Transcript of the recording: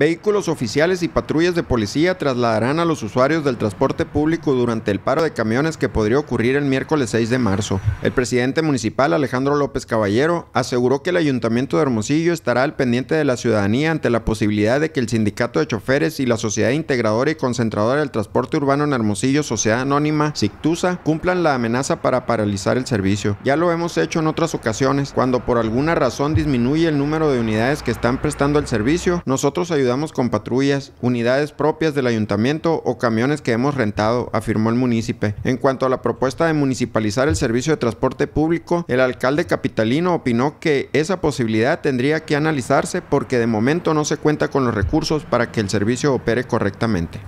Vehículos oficiales y patrullas de policía trasladarán a los usuarios del transporte público durante el paro de camiones que podría ocurrir el miércoles 6 de marzo. El presidente municipal Alejandro López Caballero aseguró que el ayuntamiento de Hermosillo estará al pendiente de la ciudadanía ante la posibilidad de que el sindicato de choferes y la sociedad integradora y concentradora del transporte urbano en Hermosillo, Sociedad Anónima, Sictusa, cumplan la amenaza para paralizar el servicio. Ya lo hemos hecho en otras ocasiones, cuando por alguna razón disminuye el número de unidades que están prestando el servicio, nosotros ayudamos ayudamos con patrullas, unidades propias del ayuntamiento o camiones que hemos rentado, afirmó el municipio. En cuanto a la propuesta de municipalizar el servicio de transporte público, el alcalde capitalino opinó que esa posibilidad tendría que analizarse porque de momento no se cuenta con los recursos para que el servicio opere correctamente.